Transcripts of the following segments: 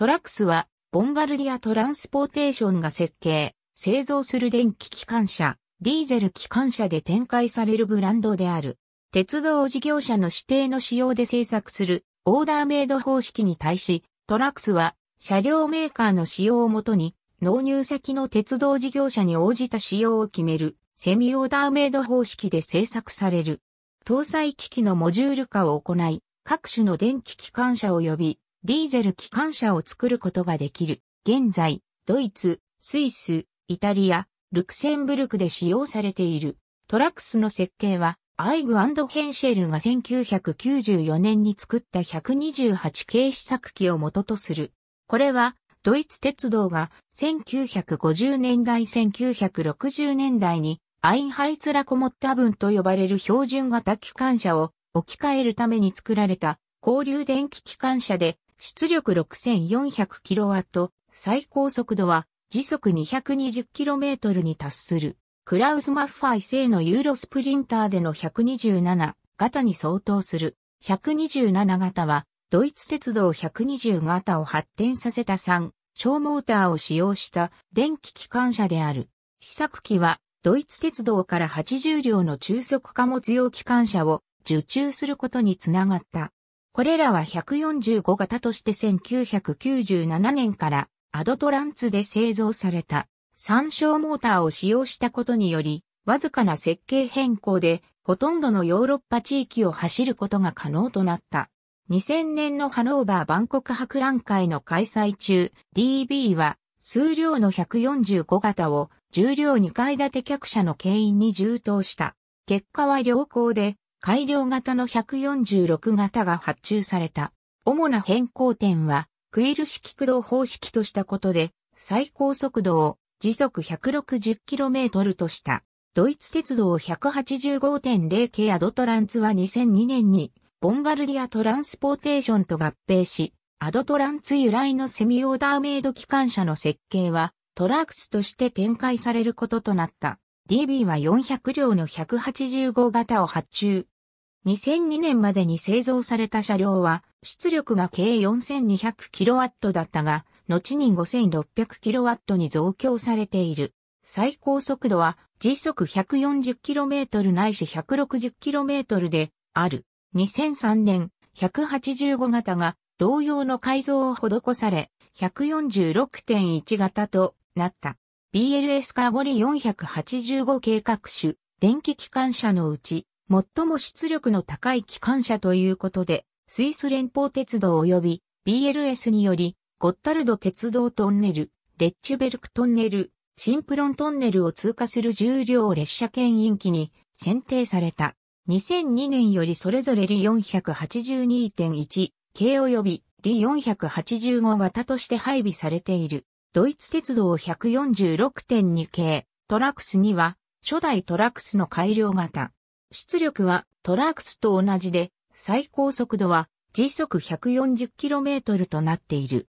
トラックスは、ボンバルディア・トランスポーテーションが設計、製造する電気機関車、ディーゼル機関車で展開されるブランドである。鉄道事業者の指定の仕様で製作するオーダーメイド方式に対し、トラックスは車両メーカーの仕様をもとに納入先の鉄道事業者に応じた仕様を決めるセミオーダーメイド方式で製作される。搭載機器のモジュール化を行い、各種の電気機関車を呼びディーゼル機関車を作ることができる。現在、ドイツ、スイス、イタリア、ルクセンブルクで使用されている。トラックスの設計は、アイグヘンシェルが1994年に作った128系試作機を元とする。これは、ドイツ鉄道が1950年代1960年代にアインハイツラコモッタ分と呼ばれる標準型機関車を置き換えるために作られた交流電気機関車で出力 6400kW、最高速度は時速 220km に達する。クラウス・マッファイ製のユーロスプリンターでの127型に相当する。127型は、ドイツ鉄道120型を発展させた3、小モーターを使用した電気機関車である。試作機は、ドイツ鉄道から80両の中速貨物用機関車を受注することにつながった。これらは145型として1997年からアドトランツで製造された参照モーターを使用したことにより、わずかな設計変更でほとんどのヨーロッパ地域を走ることが可能となった。2000年のハノーバー万国博覧会の開催中、DB は数量の145型を重量2階建て客車の牽引に充当した。結果は良好で、改良型の146型が発注された。主な変更点は、クイル式駆動方式としたことで、最高速度を時速 160km とした。ドイツ鉄道185.0系アドトランツは2002年に、ボンバルディアトランスポーテーションと合併し、アドトランツ由来のセミオーダーメイド機関車の設計は、トラックスとして展開されることとなった。DB は400両の185型を発注。2002年までに製造された車両は、出力が計 4200kW だったが、後に 5600kW に増強されている。最高速度は時速 140km ないし 160km である。2003年、185型が同様の改造を施され、146.1型となった。BLS カーゴリ485計画種、電気機関車のうち、最も出力の高い機関車ということで、スイス連邦鉄道及び BLS により、ゴッタルド鉄道トンネル、レッチュベルクトンネル、シンプロントンネルを通過する重量列車牽引機に選定された。2002年よりそれぞれリ482.1系及びリ485型として配備されている。ドイツ鉄道146.2系トラクスには初代トラクスの改良型。出力はトラックスと同じで、最高速度は時速 140km となっている。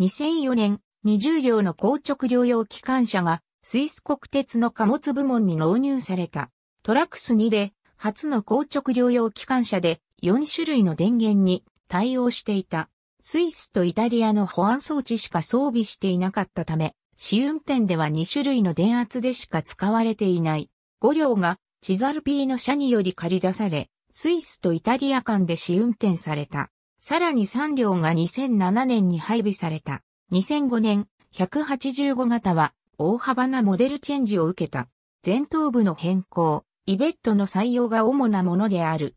2004年、20両の硬直療養機関車がスイス国鉄の貨物部門に納入された。トラックス2で初の硬直療養機関車で4種類の電源に対応していた。スイスとイタリアの保安装置しか装備していなかったため、試運転では2種類の電圧でしか使われていない。5両がチザルピーの社により借り出され、スイスとイタリア間で試運転された。さらに3両が2007年に配備された。2005年、185型は大幅なモデルチェンジを受けた。前頭部の変更、イベットの採用が主なものである。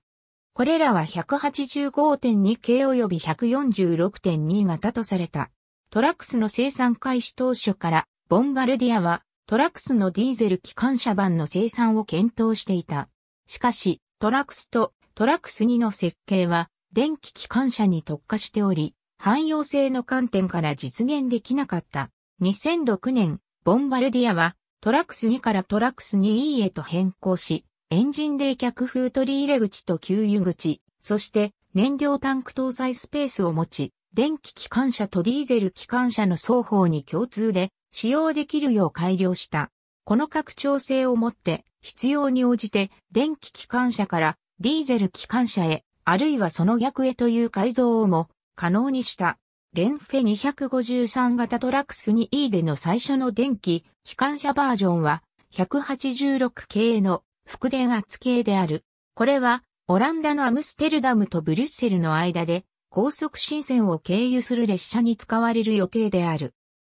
これらは185.2系及び146.2型とされた。トラックスの生産開始当初から、ボンバルディアはトラクスのディーゼル機関車版の生産を検討していた。しかし、トラクスとトラクス2の設計は電気機関車に特化しており、汎用性の観点から実現できなかった。2006年、ボンバルディアはトラクス2からトラクス 2E へと変更し、エンジン冷却風取り入れ口と給油口、そして燃料タンク搭載スペースを持ち、電気機関車とディーゼル機関車の双方に共通で使用できるよう改良した。この拡張性をもって必要に応じて電気機関車からディーゼル機関車へ、あるいはその逆へという改造をも可能にした。レンフェ253型トラックス 2E での最初の電気機関車バージョンは186系の副電圧系である。これはオランダのアムステルダムとブリュッセルの間で高速新線を経由する列車に使われる予定である。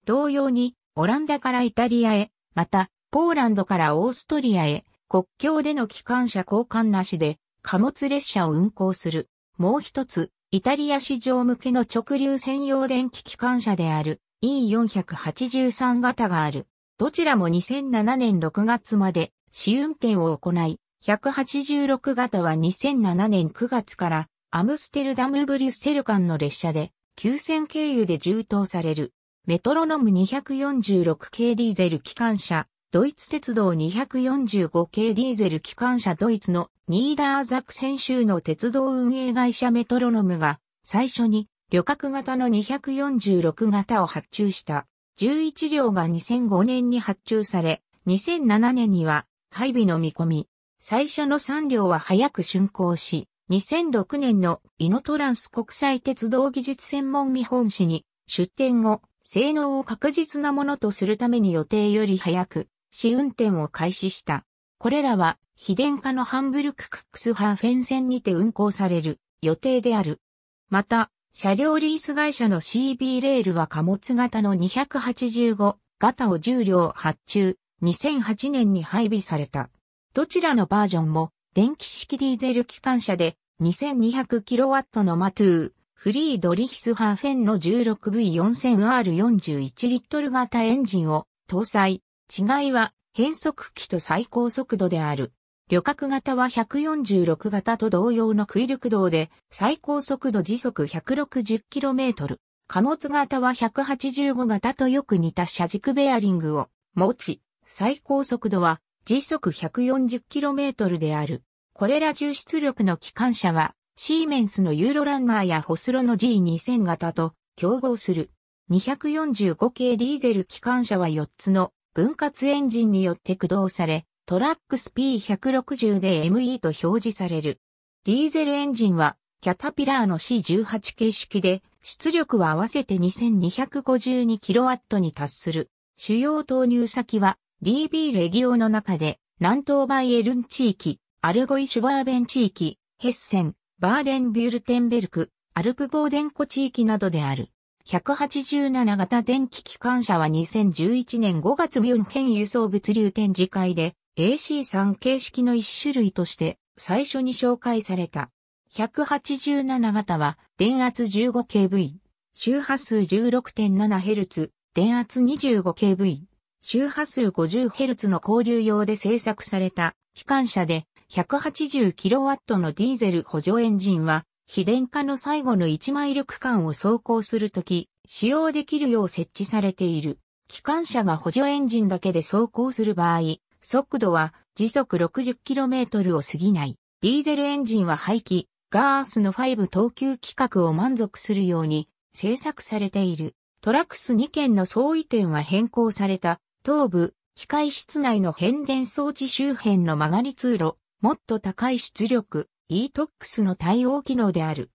同様にオランダからイタリアへ、また、ポーランドからオーストリアへ、国境での機関車交換なしで、貨物列車を運行する。もう一つ、イタリア市場向けの直流専用電気機関車である E483 型がある。どちらも2007年6月まで試運転を行い、186型は2007年9月からアムステルダム・ブリュッセル間の列車で、9000経由で充当される。メトロノム246系ディーゼル機関車、ドイツ鉄道245系ディーゼル機関車ドイツのニーダーザク先週の鉄道運営会社メトロノムが最初に旅客型の246型を発注した。11両が2005年に発注され、2007年には配備の見込み。最初の3両は早く竣工し、2006年のイノトランス国際鉄道技術専門見本市に出展後、性能を確実なものとするために予定より早く試運転を開始した。これらは非電化のハンブルク・クックスハーフェン線にて運行される予定である。また、車両リース会社の CB レールは貨物型の285型を重量発注、2008年に配備された。どちらのバージョンも電気式ディーゼル機関車で 2200kW のマトゥーフリードリヒスハーフェンの 16V4000R41 リットル型エンジンを搭載。違いは変速機と最高速度である。旅客型は146型と同様の空力道で最高速度時速 160km。貨物型は185型とよく似た車軸ベアリングを持ち、最高速度は時速 140km である。これら重出力の機関車はシーメンスのユーロランナーやホスロの G2000 型と競合する。245系ディーゼル機関車は4つの分割エンジンによって駆動され、トラックス P160 で ME と表示される。ディーゼルエンジンは、キャタピラーの C18 形式で、出力は合わせて 2252kW に達する。主要投入先は、DB レギオの中で、南東バイエルン地域、アルゴイシュバーベン地域、ヘッセン、バーデンビュルテンベルク、アルプボーデンコ地域などである。187型電気機関車は2011年5月ミュンヘン輸送物流展示会で AC3 形式の一種類として最初に紹介された。187型は電圧 15kV、周波数 16.7Hz、電圧 25kV、周波数 50Hz の交流用で製作された機関車で 180kW のディーゼル補助エンジンは、非電化の最後の1マイル区間を走行するとき、使用できるよう設置されている。機関車が補助エンジンだけで走行する場合、速度は時速 60km を過ぎない。ディーゼルエンジンは排気、ガースの5等級規格を満足するように製作されている。トラックス2件の相違点は変更された、頭部、機械室内の変電装置周辺の曲がり通路、もっと高い出力 e-TOX の対応機能である。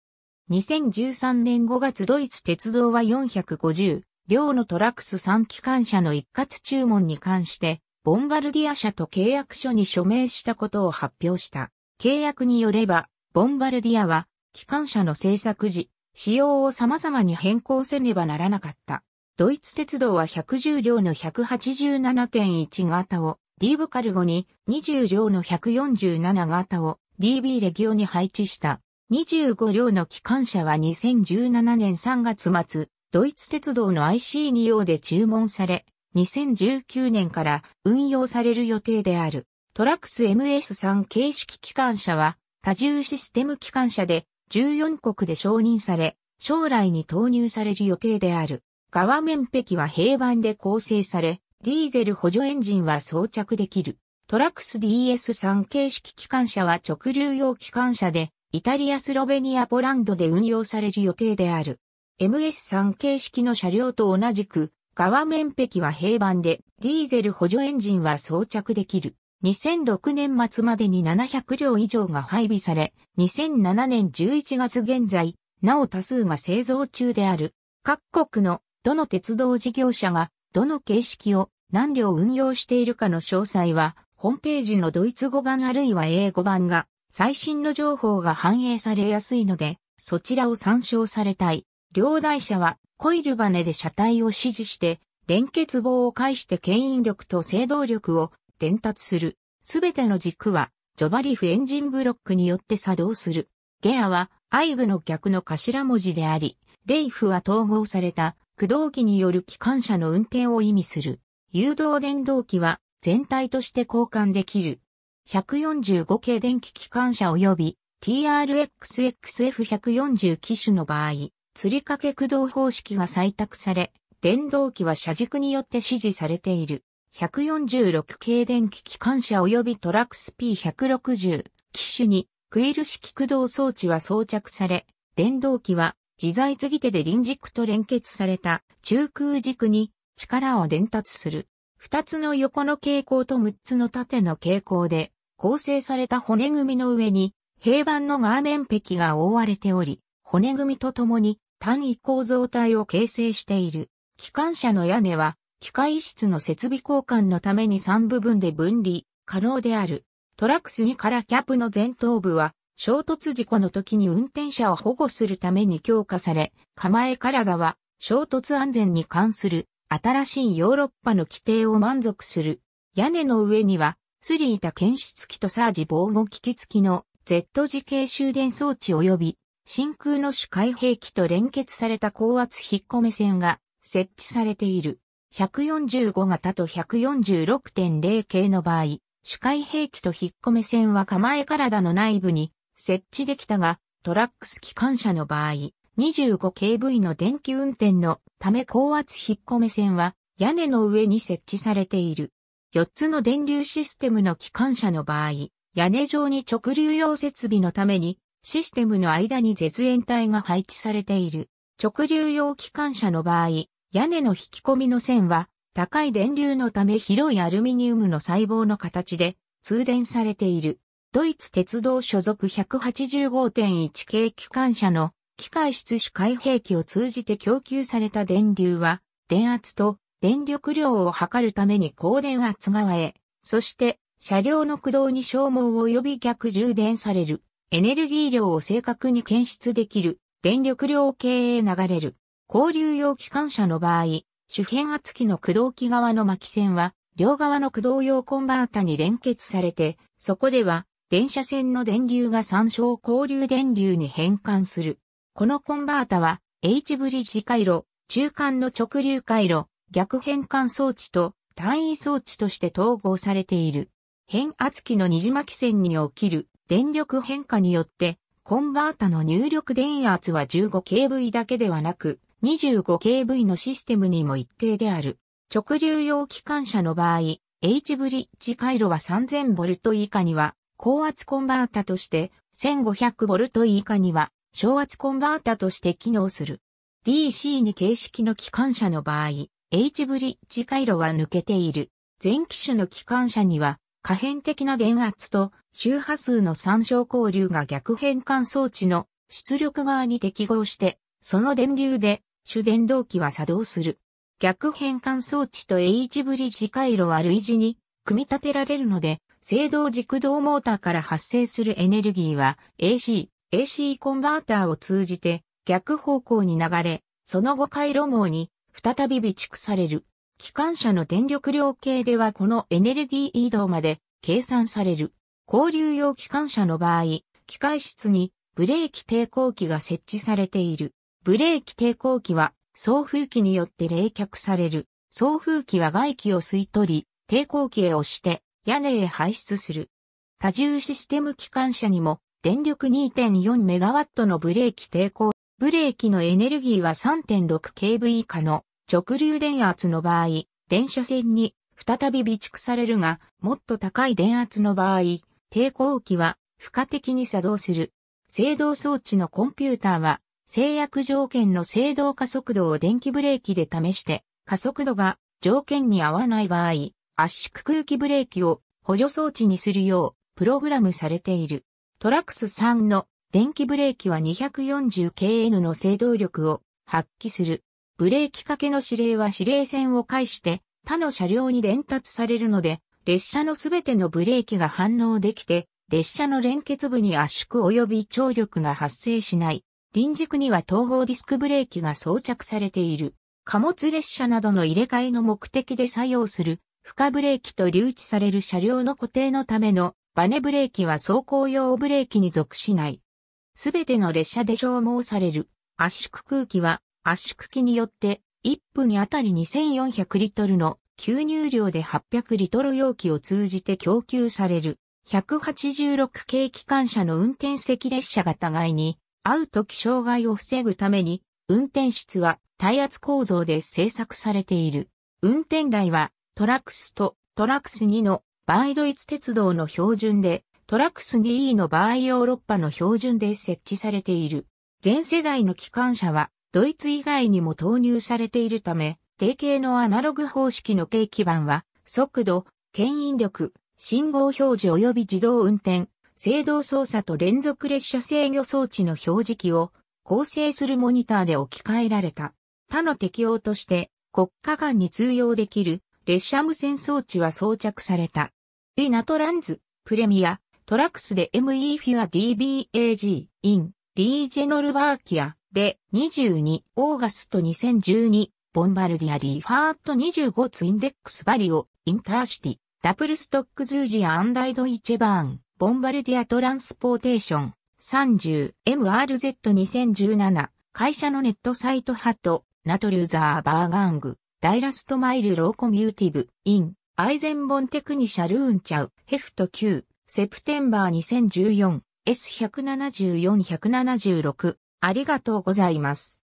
2013年5月ドイツ鉄道は450両のトラックス3機関車の一括注文に関して、ボンバルディア社と契約書に署名したことを発表した。契約によれば、ボンバルディアは、機関車の製作時、仕様を様々に変更せねばならなかった。ドイツ鉄道は110両の187.1型を D ブカルゴに20両の147型を DB レギオに配置した。25両の機関車は2017年3月末、ドイツ鉄道の IC2 用で注文され、2019年から運用される予定である。トラックス MS3 形式機関車は多重システム機関車で14国で承認され、将来に投入される予定である。側面壁は平板で構成され、ディーゼル補助エンジンは装着できる。トラックス DS3 形式機関車は直流用機関車で、イタリアスロベニアポランドで運用される予定である。MS3 形式の車両と同じく、側面壁は平板で、ディーゼル補助エンジンは装着できる。2006年末までに700両以上が配備され、2007年11月現在、なお多数が製造中である。各国のどの鉄道事業者がどの形式を何両運用しているかの詳細は、ホームページのドイツ語版あるいは英語版が、最新の情報が反映されやすいので、そちらを参照されたい。両台車は、コイルバネで車体を指示して、連結棒を介して牽引力と制動力を伝達する。すべての軸は、ジョバリフエンジンブロックによって作動する。ゲアは、アイグの逆の頭文字であり、レイフは統合された駆動機による機関車の運転を意味する。誘導電動機は全体として交換できる。145系電気機関車及び TRXXF140 機種の場合、釣り掛け駆動方式が採択され、電動機は車軸によって指示されている。146系電気機関車及びトラックス P160 機種にクイル式駆動装置は装着され、電動機は自在継ぎ手で輪軸と連結された中空軸に力を伝達する。二つの横の傾向と六つの縦の傾向で構成された骨組みの上に平板の側面壁が覆われており、骨組みとともに単位構造体を形成している。機関車の屋根は機械室の設備交換のために3部分で分離可能である。トラックス2からキャップの前頭部は衝突事故の時に運転者を保護するために強化され、構え体は衝突安全に関する新しいヨーロッパの規定を満足する。屋根の上には、スリータ検出機とサージ防護機器付きの Z 字形終電装置及び真空の主回兵器と連結された高圧引っ込め線が設置されている。145型と146.0系の場合、主回兵器と引っ込め線は構え体の内部に設置できたが、トラックス機関車の場合、25kV の電気運転のため高圧引っ込め線は屋根の上に設置されている。4つの電流システムの機関車の場合、屋根上に直流用設備のために、システムの間に絶縁体が配置されている。直流用機関車の場合、屋根の引き込みの線は、高い電流のため広いアルミニウムの細胞の形で通電されている。ドイツ鉄道所属185.1系機関車の機械室主開兵器を通じて供給された電流は、電圧と電力量を測るために高電圧側へ、そして車両の駆動に消耗及び逆充電される、エネルギー量を正確に検出できる、電力量計へ流れる。交流用機関車の場合、主変圧器の駆動機側の巻線は、両側の駆動用コンバータに連結されて、そこでは、電車線の電流が参照交流電流に変換する。このコンバータは H ブリッジ回路、中間の直流回路、逆変換装置と単位装置として統合されている。変圧器の二次巻線に起きる電力変化によって、コンバータの入力電圧は 15kV だけではなく、25kV のシステムにも一定である。直流用機関車の場合、H ブリッジ回路は 3000V 以下には高圧コンバータとして 1500V 以下には小圧コンバータとして機能する。DC2 形式の機関車の場合、H ブリッジ回路は抜けている。全機種の機関車には可変的な電圧と周波数の参照交流が逆変換装置の出力側に適合して、その電流で主電動機は作動する。逆変換装置と H ブリッジ回路は類似に組み立てられるので、制動軸動モーターから発生するエネルギーは AC、AC コンバーターを通じて逆方向に流れ、その後回路網に再び備蓄される。機関車の電力量計ではこのエネルギー移動まで計算される。交流用機関車の場合、機械室にブレーキ抵抗器が設置されている。ブレーキ抵抗器は送風機によって冷却される。送風機は外気を吸い取り、抵抗器へ押して屋根へ排出する。多重システム機関車にも電力 2.4MW のブレーキ抵抗。ブレーキのエネルギーは 3.6kV 以下の直流電圧の場合、電車線に再び備蓄されるが、もっと高い電圧の場合、抵抗器は付加的に作動する。制動装置のコンピューターは、制約条件の制動加速度を電気ブレーキで試して、加速度が条件に合わない場合、圧縮空気ブレーキを補助装置にするようプログラムされている。トラックス3の電気ブレーキは 240kN の制動力を発揮する。ブレーキかけの指令は指令線を介して他の車両に伝達されるので、列車のすべてのブレーキが反応できて、列車の連結部に圧縮及び張力が発生しない。輪軸には統合ディスクブレーキが装着されている。貨物列車などの入れ替えの目的で作用する負荷ブレーキと留置される車両の固定のためのバネブレーキは走行用ブレーキに属しない。すべての列車で消耗される圧縮空気は圧縮機によって1分あたり2400リットルの吸入量で800リトル容器を通じて供給される186系機関車の運転席列車が互いに合う時障害を防ぐために運転室は耐圧構造で製作されている。運転台はトラクスとトラクス2の場合ドイツ鉄道の標準で、トラクス 2E の場合ヨーロッパの標準で設置されている。全世代の機関車は、ドイツ以外にも投入されているため、定型のアナログ方式の計基板は、速度、牽引力、信号表示及び自動運転、制動操作と連続列車制御装置の表示器を構成するモニターで置き換えられた。他の適用として、国家間に通用できる列車無線装置は装着された。ディナトランズ、プレミア、トラックスで ME フィア DBAG、イン、リージェノルバーキア、で、22、オーガスト2012、ボンバルディアリーファート25ツインデックスバリオ、インターシティ、ダブルストックズージアアンダイドイチェバーン、ボンバルディアトランスポーテーション、30、MRZ2017、会社のネットサイトハト、ナトルーザーバーガング、ダイラストマイルローコミューティブ、イン、アイゼンボンテクニシャルーンチャウ、ヘフト9、セプテンバー2014、S174-176。ありがとうございます。